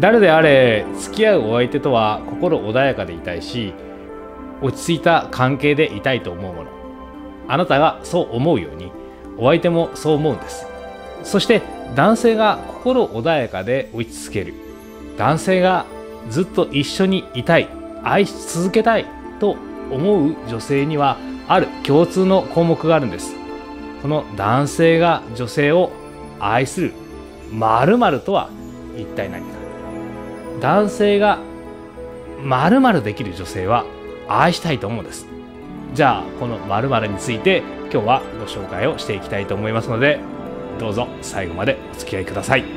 誰であれ付き合うお相手とは心穏やかでいたいし落ち着いた関係でいたいと思うものあなたがそう思うようにお相手もそう思うんですそして男性が心穏やかで落ち着ける男性がずっと一緒にいたい愛し続けたいと思う女性にはある共通の項目があるんですこの男性が女性を愛するまるとは一体何か男性がまるできる女性は愛したいと思うんですじゃあこのまるについて今日はご紹介をしていきたいと思いますのでどうぞ最後までお付き合いくださいこ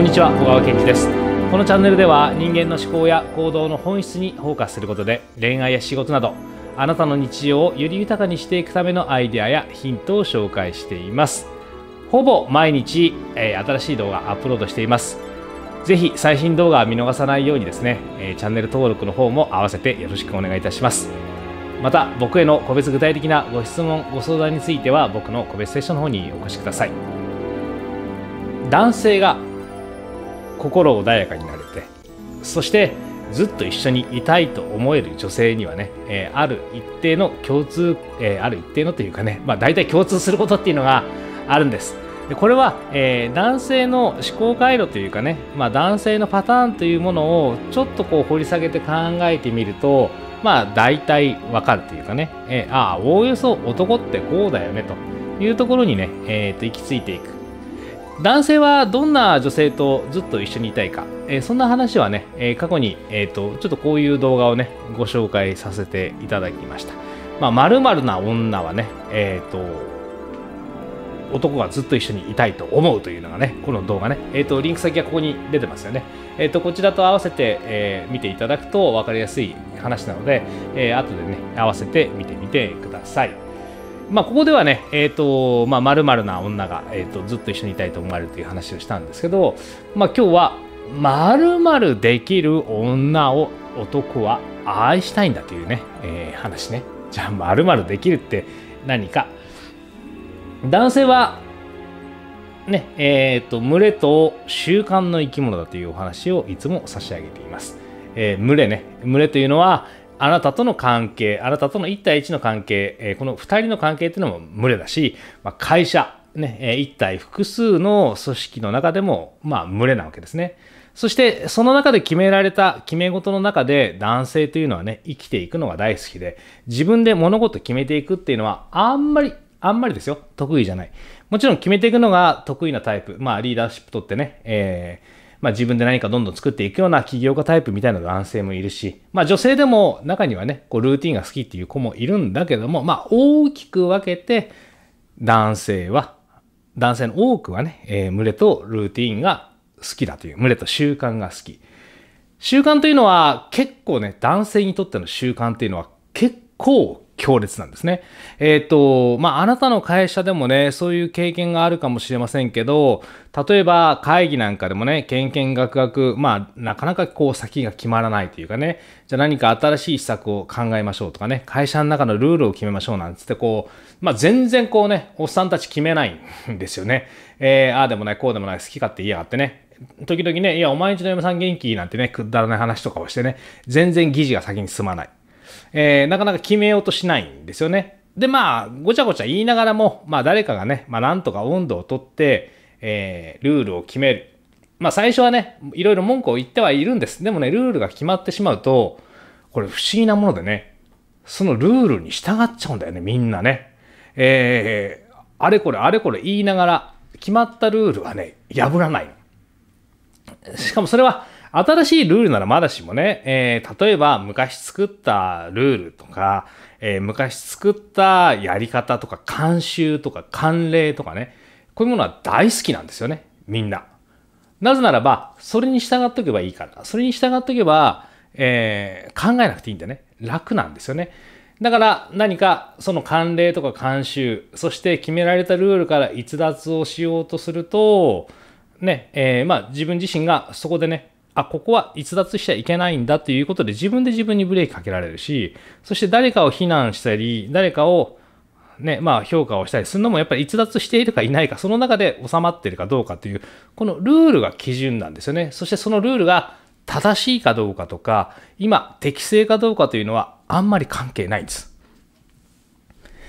んにちは小川健二ですこのチャンネルでは人間の思考や行動の本質にフォーカスすることで恋愛や仕事などあなたの日常をより豊かにしていくためのアイデアやヒントを紹介していますほぼ毎日、えー、新しい動画アップロードしていますぜひ最新動画は見逃さないようにですね、えー、チャンネル登録の方も合わせてよろしくお願いいたしますまた僕への個別具体的なご質問ご相談については僕の個別セッションの方にお越しください男性が心穏やかになれてそしてずっと一緒にいたいと思える女性にはね、えー、ある一定の共通、えー、ある一定のというかね、まあ、大体共通することっていうのがあるんです。でこれは、えー、男性の思考回路というかね、まあ、男性のパターンというものをちょっとこう掘り下げて考えてみると、まあ、大体わかるというかね、えああおおよそ男ってこうだよねというところにね、えー、と行き着いていく男性はどんな女性とずっと一緒にいたいか、えー、そんな話はね、えー、過去に、えーと、ちょっとこういう動画をねご紹介させていただきましたまあな女はねえっ、ー、と男がずっと一緒にいたいと思うというのがねこの動画ねえっ、ー、とリンク先はここに出てますよねえっ、とこちらと合わせて、え見ていただくと分かりやすい話なので、えー、後でね合わせて見てみてくださいまあ、ここではね、えーとまあ、○○な女が、えーと、ずっと一緒にいたいと思われるという話をしたんですけど、まあ、今日は○○〇できる女を男は愛したいんだというね、えー、話ねじゃあ○○できるって何か男性はねえーと、と群れと習慣の生き物だというお話をいつも差し上げています、えー、群れね群れというのはあなたとの関係、あなたとの1対1の関係、えこの2人の関係っていうのも無理だし、まあ、会社、ね、え1対複数の組織の中でも、まあ、群れなわけですね。そして、その中で決められた、決め事の中で男性というのはね、生きていくのが大好きで、自分で物事決めていくっていうのは、あんまり、あんまりですよ、得意じゃない。もちろん決めていくのが得意なタイプ、まあ、リーダーシップとってね、えーまあ、自分で何かどんどん作っていくような起業家タイプみたいな男性もいるし、まあ、女性でも中にはね、こうルーティンが好きっていう子もいるんだけども、まあ、大きく分けて、男性は、男性の多くはね、えー、群れとルーティンが好きだという、群れと習慣が好き。習慣というのは結構ね、男性にとっての習慣というのは結構強烈なんですね。えっ、ー、と、まあ、あなたの会社でもね、そういう経験があるかもしれませんけど、例えば会議なんかでもね、けんけんがくがく、まあ、なかなかこう先が決まらないというかね、じゃあ何か新しい施策を考えましょうとかね、会社の中のルールを決めましょうなんつってこう、まあ、全然こうね、おっさんたち決めないんですよね。えー、ああでもない、こうでもない、好き勝手言いやがってね、時々ね、いや、お前んちの嫁さん元気なんてね、くだらない話とかをしてね、全然議事が先に進まない。えー、なかなか決めようとしないんですよね。で、まあ、ごちゃごちゃ言いながらも、まあ、誰かがね、まあ、なんとか温度をとって、えー、ルールを決める。まあ、最初はね、いろいろ文句を言ってはいるんです。でもね、ルールが決まってしまうと、これ不思議なものでね、そのルールに従っちゃうんだよね、みんなね。えー、あれこれあれこれ言いながら、決まったルールはね、破らないの。しかもそれは、新しいルールならまだしもね、えー、例えば昔作ったルールとか、えー、昔作ったやり方とか慣習とか慣例とかね、こういうものは大好きなんですよね、みんな。なぜならば、それに従っておけばいいから、それに従っておけば、えー、考えなくていいんでね、楽なんですよね。だから何かその慣例とか慣習、そして決められたルールから逸脱をしようとすると、ね、えー、まあ自分自身がそこでね、あ、ここは逸脱しちゃいけないんだということで自分で自分にブレーキかけられるし、そして誰かを非難したり、誰かをね、まあ評価をしたりするのもやっぱり逸脱しているかいないか、その中で収まっているかどうかという、このルールが基準なんですよね。そしてそのルールが正しいかどうかとか、今適正かどうかというのはあんまり関係ないんです。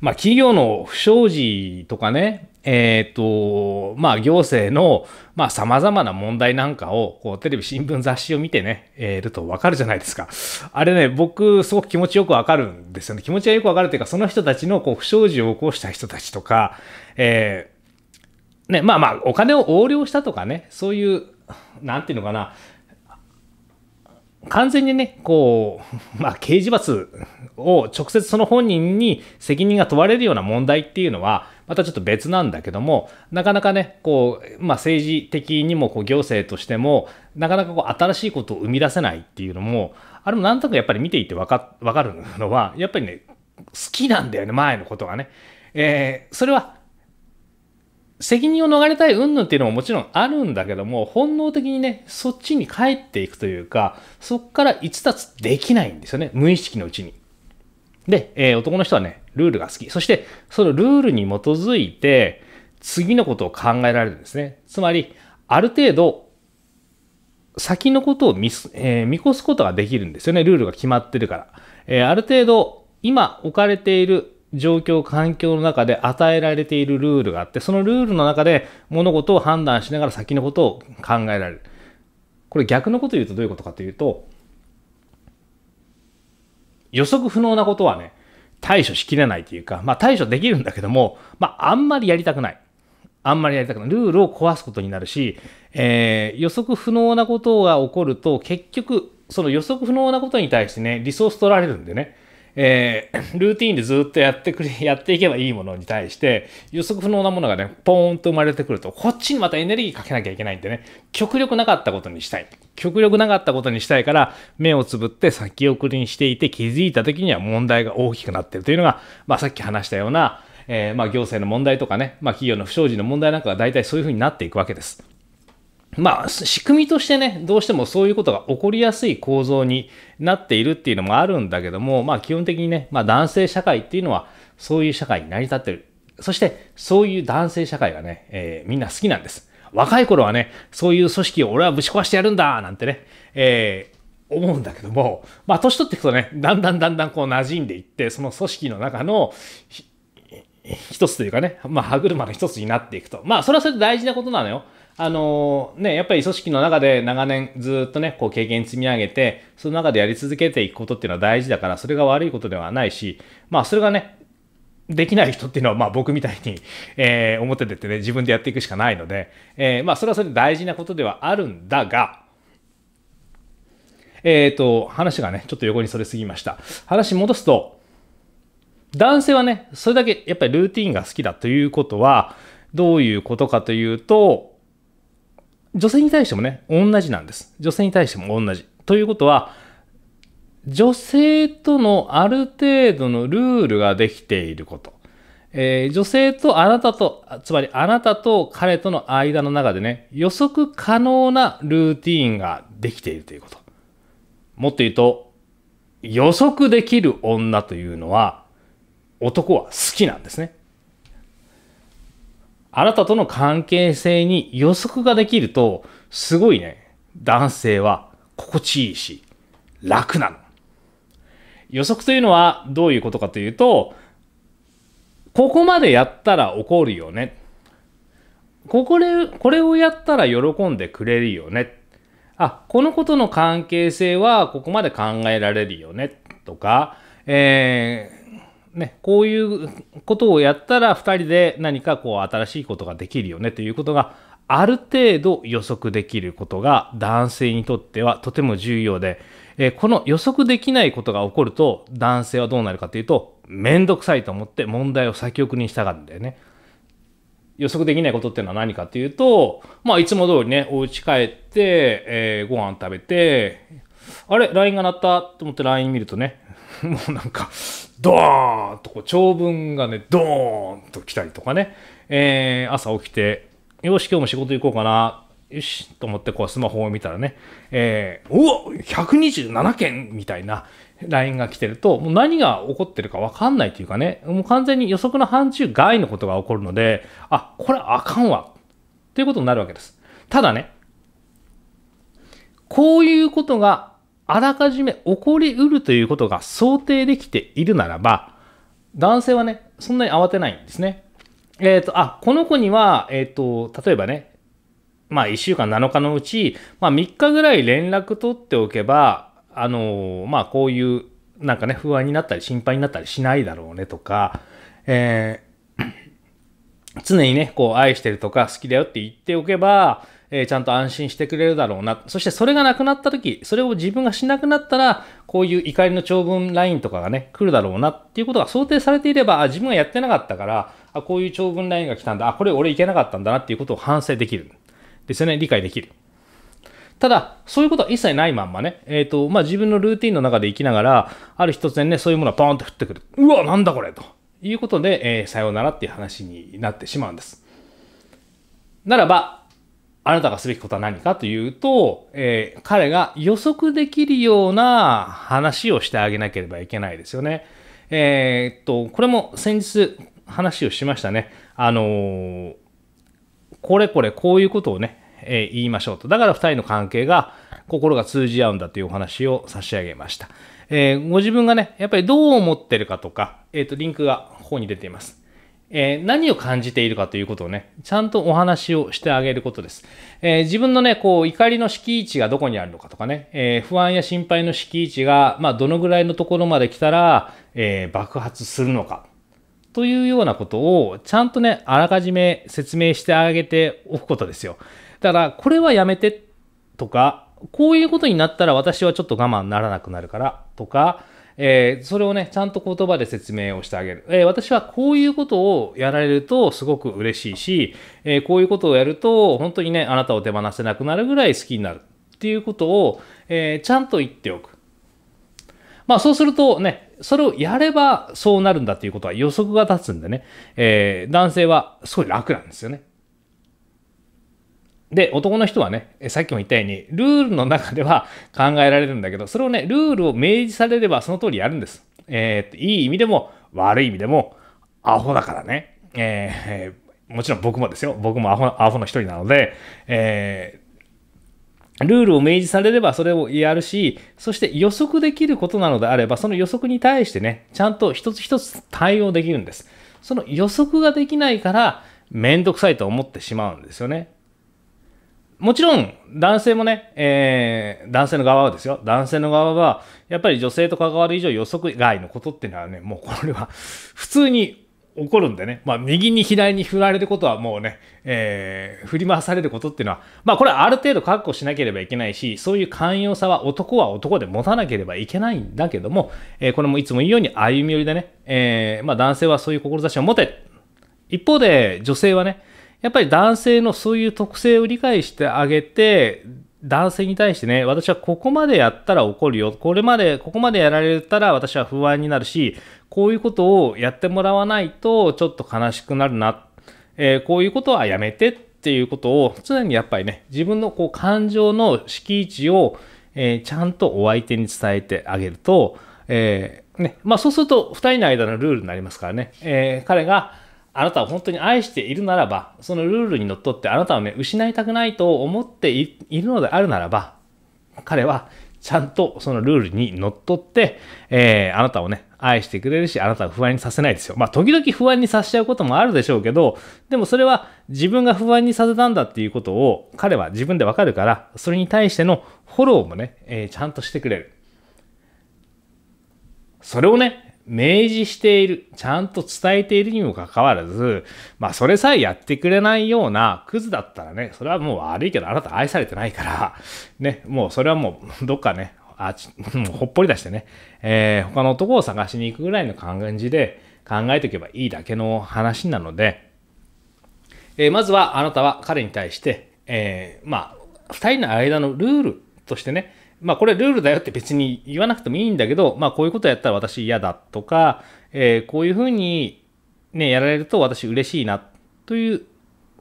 まあ企業の不祥事とかね、えっ、ー、と、まあ、行政の、まあ、様々な問題なんかを、こう、テレビ、新聞、雑誌を見てね、えー、るとわかるじゃないですか。あれね、僕、すごく気持ちよくわかるんですよね。気持ちはよくわかるというか、その人たちの、こう、不祥事を起こした人たちとか、えー、ね、まあまあ、お金を横領したとかね、そういう、なんていうのかな、完全にね、こう、まあ、刑事罰を直接その本人に責任が問われるような問題っていうのは、またちょっと別なんだけども、なかなかね、こう、まあ、政治的にもこう行政としても、なかなかこう新しいことを生み出せないっていうのも、あれもなんとなくやっぱり見ていてわかわかるのは、やっぱりね、好きなんだよね、前のことがね。えー、それは、責任を逃れたい云々っていうのももちろんあるんだけども、本能的にね、そっちに帰っていくというか、そっから逸脱できないんですよね、無意識のうちに。で、えー、男の人はね、ルールが好き。そして、そのルールに基づいて、次のことを考えられるんですね。つまり、ある程度、先のことを見,、えー、見越すことができるんですよね。ルールが決まってるから。えー、ある程度、今置かれている状況、環境の中で与えられているルールがあって、そのルールの中で物事を判断しながら先のことを考えられる。これ逆のこと言うとどういうことかというと、予測不能なことはね、対処しきれないというか、まあ、対処できるんだけども、まあ、あんまりやりたくない。あんまりやりたくない。ルールを壊すことになるし、えー、予測不能なことが起こると、結局、その予測不能なことに対してね、リソース取られるんでね、えー、ルーティンでずっとやってくれ、やっていけばいいものに対して、予測不能なものがね、ポーンと生まれてくると、こっちにまたエネルギーかけなきゃいけないんでね、極力なかったことにしたい。極力なかったことにしたいから、目をつぶって先送りにしていて、気づいた時には問題が大きくなってるというのが、まあさっき話したような、えー、まあ行政の問題とかね、まあ企業の不祥事の問題なんかが大体そういうふうになっていくわけです。まあ、仕組みとしてね、どうしてもそういうことが起こりやすい構造になっているっていうのもあるんだけども、まあ基本的にね、まあ男性社会っていうのはそういう社会に成り立ってる。そしてそういう男性社会がね、えー、みんな好きなんです。若い頃はね、そういう組織を俺はぶち壊してやるんだなんてね、えー、思うんだけども、まあ年取っていくとね、だんだんだんだんこう馴染んでいって、その組織の中の一つというかね、まあ歯車の一つになっていくと。まあそれはそれで大事なことなのよ。あのね、やっぱり組織の中で長年ずっとね、こう経験積み上げて、その中でやり続けていくことっていうのは大事だから、それが悪いことではないし、まあそれがね、できない人っていうのは、まあ僕みたいに、えー、表ってね、自分でやっていくしかないので、えー、まあそれはそれで大事なことではあるんだが、えっ、ー、と、話がね、ちょっと横にそれすぎました。話戻すと、男性はね、それだけやっぱりルーティンが好きだということは、どういうことかというと、女性に対してもね、同じなんです。女性に対しても同じ。ということは、女性とのある程度のルールができていること。えー、女性とあなたと、つまりあなたと彼との間の中でね、予測可能なルーティーンができているということ。もっと言うと、予測できる女というのは、男は好きなんですね。あなたとの関係性に予測ができると、すごいね、男性は心地いいし、楽なの。予測というのはどういうことかというと、ここまでやったら怒るよね。ここで、これをやったら喜んでくれるよね。あ、このことの関係性はここまで考えられるよね。とか、えーね、こういうことをやったら2人で何かこう新しいことができるよねということがある程度予測できることが男性にとってはとても重要で、えこの予測できないことが起こると男性はどうなるかというと面倒くさいと思って問題を先送りにしたがるんだよね。予測できないことっていうのは何かっていうと、まあいつも通りね、お家帰って、えー、ご飯食べて、あれ ?LINE が鳴ったと思って LINE 見るとね、もうなんか、ドーンとこう長文がね、ドーンと来たりとかね、えー、朝起きて、よし、今日も仕事行こうかな、よし、と思ってこうスマホを見たらね、えー、おお !127 件みたいな LINE が来てると、もう何が起こってるかわかんないというかね、もう完全に予測の範疇外のことが起こるので、あ、これあかんわ、ということになるわけです。ただね、こういうことがあらかじめ起こりうるということが想定できているならば、男性はね、そんなに慌てないんですね。えっ、ー、と、あ、この子には、えっ、ー、と、例えばね、まあ1週間7日のうち、まあ3日ぐらい連絡取っておけば、あのー、まあこういう、なんかね、不安になったり心配になったりしないだろうねとか、え常にね、こう愛してるとか好きだよって言っておけば、えー、ちゃんと安心してくれるだろうな。そしてそれがなくなった時、それを自分がしなくなったら、こういう怒りの長文ラインとかがね、来るだろうなっていうことが想定されていれば、あ自分がやってなかったから、あこういう長文ラインが来たんだ、あ、これ俺いけなかったんだなっていうことを反省できる。ですよね、理解できる。ただ、そういうことは一切ないまんまね、えっ、ー、と、まあ、自分のルーティンの中で生きながら、ある日突然ね、そういうものはポーンって降ってくる。うわ、なんだこれと。いうことで、えー、さようならっていう話になってしまうんです。ならば、あなたがすべきことは何かというと、えー、彼が予測できるような話をしてあげなければいけないですよね。えー、っと、これも先日話をしましたね。あのー、これこれこういうことをね、えー、言いましょうと。だから2人の関係が心が通じ合うんだというお話を差し上げました。えー、ご自分がね、やっぱりどう思ってるかとか、えっ、ー、と、リンクがここに出ています。え何を感じているかということをね、ちゃんとお話をしてあげることです。え自分のね、こう、怒りの敷地がどこにあるのかとかね、え不安や心配の敷地が、まあ、どのぐらいのところまで来たら、え爆発するのかというようなことをちゃんとね、あらかじめ説明してあげておくことですよ。だから、これはやめてとか、こういうことになったら私はちょっと我慢ならなくなるからとか、えー、それをね、ちゃんと言葉で説明をしてあげる。えー、私はこういうことをやられるとすごく嬉しいし、えー、こういうことをやると本当にね、あなたを手放せなくなるぐらい好きになるっていうことを、えちゃんと言っておく。まあそうするとね、それをやればそうなるんだっていうことは予測が立つんでね、え男性はすごい楽なんですよね。で、男の人はね、さっきも言ったように、ルールの中では 考えられるんだけど、それをね、ルールを明示されればその通りやるんです。えー、いい意味でも悪い意味でも、アホだからね。えー、もちろん僕もですよ。僕もアホアホの一人なので、えー、ルールを明示されればそれをやるし、そして予測できることなのであれば、その予測に対してね、ちゃんと一つ一つ対応できるんです。その予測ができないから、めんどくさいと思ってしまうんですよね。もちろん男性もね、えー、男性の側はですよ、男性の側は、やっぱり女性と関わる以上予測外のことっていうのはね、もうこれは普通に起こるんでね、まあ、右に左に振られることはもうね、えー、振り回されることっていうのは、まあ、これはある程度確保しなければいけないし、そういう寛容さは男は男で持たなければいけないんだけども、えー、これもいつも言うように歩み寄りでね、えー、まあ、男性はそういう志を持て。一方で女性はね、やっぱり男性のそういう特性を理解してあげて、男性に対してね、私はここまでやったら怒るよ。これまで、ここまでやられたら私は不安になるし、こういうことをやってもらわないとちょっと悲しくなるな。えー、こういうことはやめてっていうことを常にやっぱりね、自分のこう感情の敷地を、えー、ちゃんとお相手に伝えてあげると、えー、ね、まあそうすると2人の間のルールになりますからね、え彼が、あなたを本当に愛しているならば、そのルールにのっとってあなたをね、失いたくないと思っているのであるならば、彼はちゃんとそのルールにのっとって、えー、あなたをね、愛してくれるし、あなたを不安にさせないですよ。まあ、時々不安にさせちゃうこともあるでしょうけど、でもそれは自分が不安にさせたんだっていうことを彼は自分でわかるから、それに対してのフォローもね、えー、ちゃんとしてくれる。それをね、明示している、ちゃんと伝えているにもかかわらず、まあそれさえやってくれないようなクズだったらね、それはもう悪いけどあなた愛されてないから、ね、もうそれはもうどっかね、あち、ほっぽり出してね、えー、他の男を探しに行くぐらいの感じで考えておけばいいだけの話なので、えー、まずはあなたは彼に対して、えー、まあ、二人の間のルールとしてね、まあこれルールだよって別に言わなくてもいいんだけど、まあこういうことやったら私嫌だとか、えー、こういうふうにね、やられると私嬉しいなという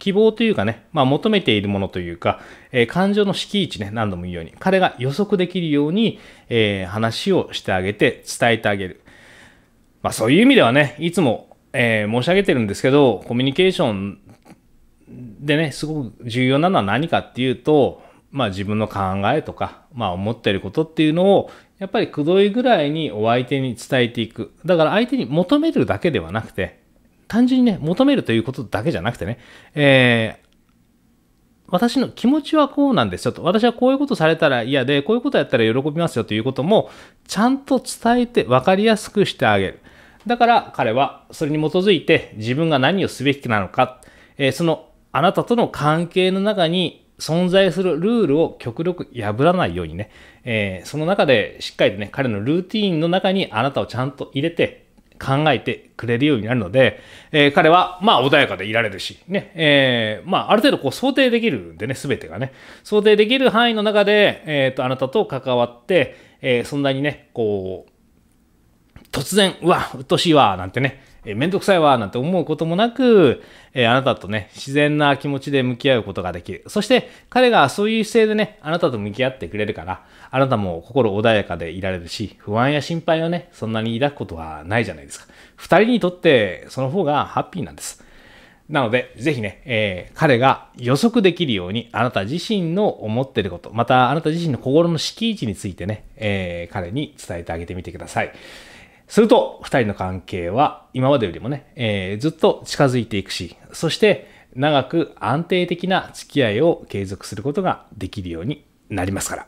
希望というかね、まあ求めているものというか、えー、感情の敷地ね、何度も言うように、彼が予測できるように、えー、話をしてあげて伝えてあげる。まあそういう意味ではね、いつも、え申し上げてるんですけど、コミュニケーションでね、すごく重要なのは何かっていうと、まあ自分の考えとか、まあ思ってることっていうのを、やっぱりくどいぐらいにお相手に伝えていく。だから相手に求めるだけではなくて、単純にね、求めるということだけじゃなくてね、えー、私の気持ちはこうなんですよと。私はこういうことされたら嫌で、こういうことやったら喜びますよということも、ちゃんと伝えて分かりやすくしてあげる。だから彼はそれに基づいて自分が何をすべきなのか、えー、そのあなたとの関係の中に存在するルールを極力破らないようにね、えー、その中でしっかりとね、彼のルーティーンの中にあなたをちゃんと入れて、考えてくれるようになるので、えー、彼は、まあ、穏やかでいられるし、ね、えー、まあ、ある程度、こう、想定できるんでね、すべてがね。想定できる範囲の中で、えっ、ー、と、あなたと関わって、えそんなにね、こう、突然、うわ、うっとしいわ、なんてね、えー、めんどくさいわ、なんて思うこともなく、えー、あなたとね、自然な気持ちで向き合うことができる。そして、彼がそういう姿勢でね、あなたと向き合ってくれるから、あなたも心穏やかでいられるし、不安や心配をね、そんなに抱くことはないじゃないですか。二人にとって、その方がハッピーなんです。なので、ぜひね、えー、彼が予測できるように、あなた自身の思ってること、またあなた自身の心の敷地についてね、えー、彼に伝えてあげてみてください。すると、二人の関係は今までよりもね、えー、ずっと近づいていくし、そして長く安定的な付き合いを継続することができるようになりますから。